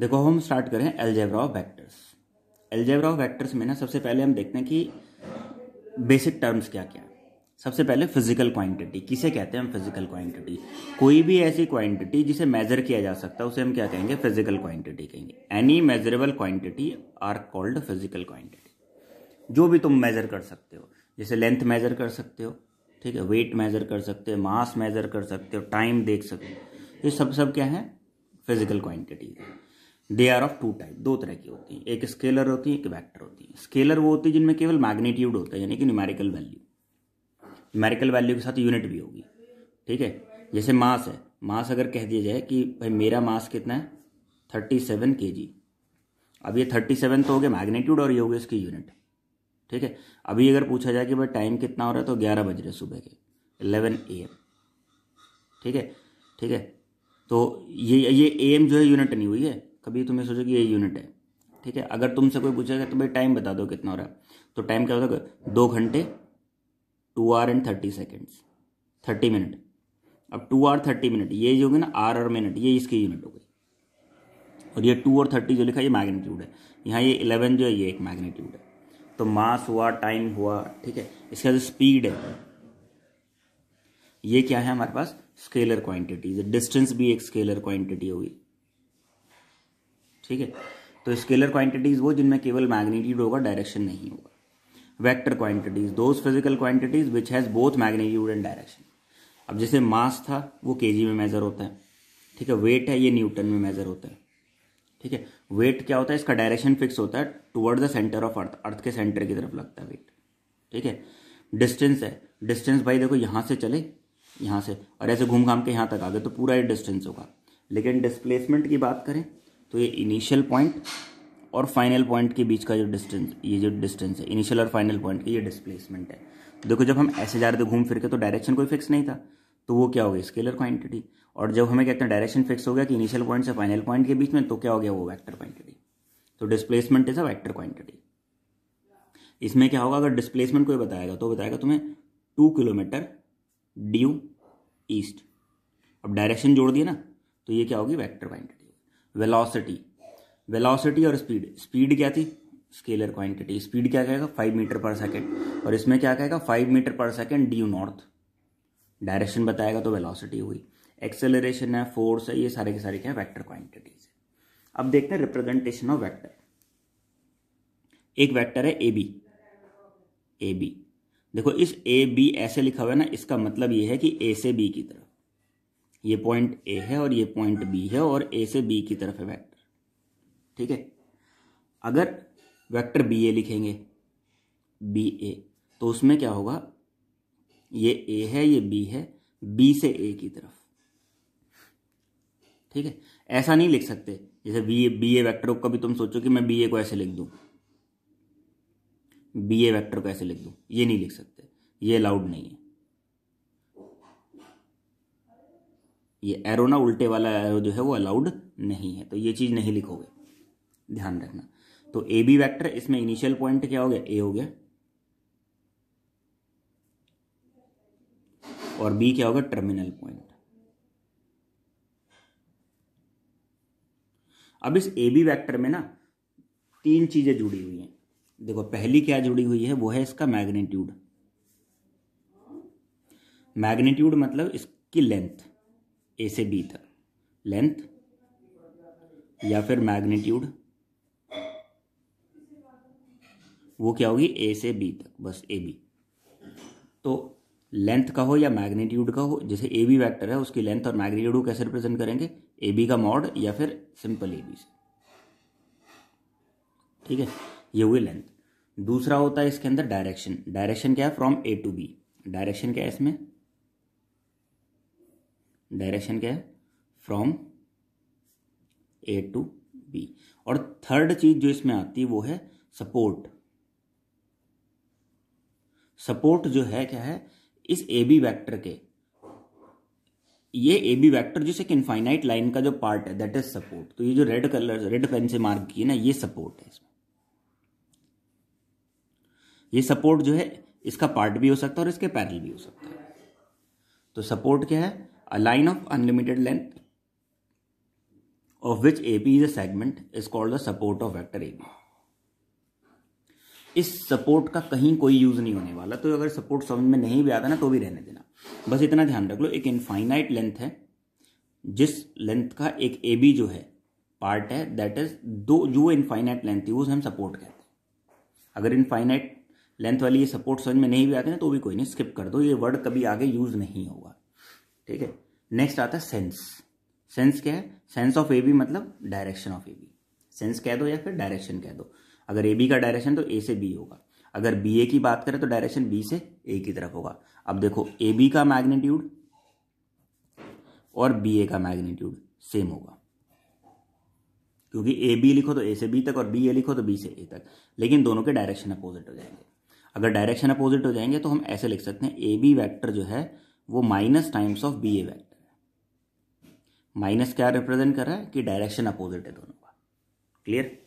देखो हम स्टार्ट करें algebra of vectors algebra of vectors में ना सबसे पहले हम देखते हैं कि बेसिक टर्म्स क्या क्या सबसे पहले फिजिकल क्वांटिटी किसे कहते हैं हम फिजिकल क्वांटिटी कोई भी ऐसी क्वांटिटी जिसे मेजर किया जा सकता है उसे हम क्या कहेंगे फिजिकल क्वांटिटी कहेंगे any measurable quantity are called physical quantity जो भी तुम मेजर कर सकते हो जैसे लेंथ मेजर कर सकते हो ठीक है वेट मेजर कर सकते हो मास मेजर कर सकते हो टाइम देख सकते हो ये सब सब क्या है physical quantity they are of two type दो तरह की होती हैं एक स्केलर होती है एक वैक्टर होती है स्केलर वो होती है जिनमें केवल मैग्नीट्यूड होता है यानी कि न्यूमेरिकल वैल्यू न्यूमेरिकल वैल्यू के साथ यूनिट भी होगी ठीक है जैसे मास है मास अगर कह दिया जाए कि भाई मेरा मास कितना है थर्टी सेवन के जी अब ये थर्टी सेवन तो हो गया मैग्नीट्यूड और ये हो गया इसकी यूनिट ठीक है अभी अगर पूछा जाए कि भाई टाइम कितना हो रहा है तो ग्यारह बज रहे सुबह के इलेवन ए एम ठीक है ठीक है तो ये ये ए एम जो है यूनिट नहीं हुई है कभी तुम्हें सोचो कि ये यूनिट है ठीक है अगर तुमसे कोई पूछेगा तो भाई टाइम बता दो कितना हो रहा है तो टाइम क्या होता है दो घंटे two hour and thirty seconds thirty minute अब टू आर थर्टी मिनट ये जो होगी ना आर और मिनट ये इसकी यूनिट हो गई और ये टू और थर्टी जो लिखा ये मैग्नीट्यूड है यहाँ ये इलेवन जो है ये एक मैग्नीट्यूड है तो मास हुआ टाइम हुआ ठीक है इसका जो स्पीड है ये क्या है हमारे पास स्केलर क्वांटिटी डिस्टेंस भी एक स्केलर क्वांटिटी होगी ठीक है तो स्केलर क्वांटिटीज वो जिनमें केवल मैग्नीट्यूड होगा डायरेक्शन नहीं होगा vector quantities those physical quantities which has both magnitude and direction अब जैसे मास था वो के में मेज़र होता है ठीक है वेट है ये न्यूटन में मेज़र होता है ठीक है वेट क्या होता है इसका डायरेक्शन फिक्स होता है toward the center of earth earth के सेंटर की तरफ लगता है वेट ठीक है डिस्टेंस है डिस्टेंस भाई देखो यहाँ से चले यहाँ से और ऐसे घूम घाम के यहाँ तक आ गए तो पूरा ये डिस्टेंस होगा लेकिन डिस्प्लेसमेंट की बात करें तो ये इनिशियल पॉइंट और फाइनल पॉइंट के बीच का जो डिस्टेंस ये जो डिस्टेंस है इनिशियल और फाइनल पॉइंट की ये डिस्प्लेसमेंट है तो देखो जब हम ऐसे जा रहे थे घूम फिर के तो डायरेक्शन कोई फिक्स नहीं था तो वो क्या हो गया स्केलर क्वांटिटी और जब हमें कहते हैं डायरेक्शन फिक्स हो गया कि इनिशियल पॉइंट से फाइनल पॉइंट के बीच में तो क्या हो गया वो वैक्टर क्वांटिटी तो displacement is a vector quantity इसमें क्या होगा अगर डिस्प्लेसमेंट कोई बताएगा तो बताएगा तुम्हें टू किलोमीटर ड्यू ईस्ट अब डायरेक्शन जोड़ दिए ना तो ये क्या होगी वैक्टर क्वांटिटी वेलोसिटी वेलोसिटी और स्पीड स्पीड क्या थी स्केलर क्वांटिटी स्पीड क्या कहेगा फाइव मीटर पर सेकेंड और इसमें क्या कहेगा five metre per second due north direction बताएगा तो वेलोसिटी हुई एक्सेलरेशन है फोर्स है ये सारे के सारे क्या वैक्टर क्वांटिटीज है अब देखते हैं रिप्रेजेंटेशन ऑफ वैक्टर एक वैक्टर है ए बी ए बी देखो इस ए बी ऐसे लिखा हुआ है ना इसका मतलब ये है कि ए से बी की तरफ ये पॉइंट ए है और ये पॉइंट बी है और ए से बी की तरफ है वेक्टर ठीक है अगर वेक्टर बी ए लिखेंगे बी ए तो उसमें क्या होगा ये ए है ये बी है बी से ए की तरफ ठीक है ऐसा नहीं लिख सकते जैसे B A B A vector को भी तुम सोचो कि मैं बी ए को ऐसे लिख दूं बी ए वैक्टर को ऐसे लिख दूं ये नहीं लिख सकते ये अलाउड नहीं है ये एरो ना उल्टे वाला एरो जो है वो अलाउड नहीं है तो ये चीज़ नहीं लिखोगे ध्यान रखना तो ए बी वैक्टर इसमें इनिशियल पॉइंट क्या हो गया ए हो गया और बी क्या होगा टर्मिनल पॉइंट अब इस ए बी वैक्टर में ना तीन चीजें जुड़ी हुई हैं देखो पहली क्या जुड़ी हुई है वो है इसका मैग्नीट्यूड मैग्नीट्यूड मतलब इसकी लेंथ ए से बी तक लेंथ या फिर मैग्नीट्यूड वो क्या होगी ए से बी तक बस ए बी तो लेंथ का हो या मैग्नीट्यूड का हो जैसे ए बी वैक्टर है उसकी लेंथ और मैग्नीट्यूड को कैसे रिप्रेजेंट करेंगे ए बी का मॉड या फिर सिंपल ए बी से ठीक है ये हुई लेंथ दूसरा होता है इसके अंदर डायरेक्शन डायरेक्शन क्या है from A to B direction क्या है इसमें डायरेक्शन क्या है फ्रॉम ए टू बी और थर्ड चीज जो इसमें आती है वो है सपोर्ट सपोर्ट जो है क्या है इस ए बी वैक्टर के ये ए बी वैक्टर जो इनफाइनाइट लाइन का जो पार्ट है दैट इज सपोर्ट तो ये जो रेड कलर रेड पेन से मार्क की ना ये सपोर्ट है इसमें ये सपोर्ट जो है इसका पार्ट भी हो सकता है और इसके पैरल भी हो सकता है तो सपोर्ट क्या है A line of unlimited length of which AP is a segment is called the support of vector AB. इस सपोर्ट का कहीं कोई यूज नहीं होने वाला तो अगर सपोर्ट समझ में नहीं भी आता ना तो भी रहने देना बस इतना ध्यान रख लो एक इनफाइनाइट लेंथ है जिस लेंथ का एक ए बी जो है पार्ट है दैट इज दो जो इनफाइनाइट लेंथ थी वो हम सपोर्ट कहते हैं अगर इनफाइनाइट लेंथ वाली ये सपोर्ट समझ में नहीं भी आते ना तो भी कोई नहीं स्किप कर दो ये वर्ड कभी आगे यूज नहीं होगा ठीक है नेक्स्ट आता है सेंस सेंस क्या है सेंस ऑफ ए बी मतलब direction of A B sense कह दो या फिर डायरेक्शन कह दो अगर ए बी का डायरेक्शन तो ए से बी होगा अगर बी ए की बात करें तो डायरेक्शन बी से ए की तरफ होगा अब देखो ए बी का मैग्नीट्यूड और बी ए का मैग्नीट्यूड सेम होगा क्योंकि ए बी लिखो तो ए से बी तक और बी ए लिखो तो बी से ए तक लेकिन दोनों के डायरेक्शन अपोजिट हो जाएंगे अगर डायरेक्शन अपोजिट हो जाएंगे तो हम ऐसे लिख सकते हैं ए बी वैक्टर जो है वो minus times of B A vector minus क्या रिप्रेजेंट कर रहा है कि डायरेक्शन अपोजिट है दोनों का क्लियर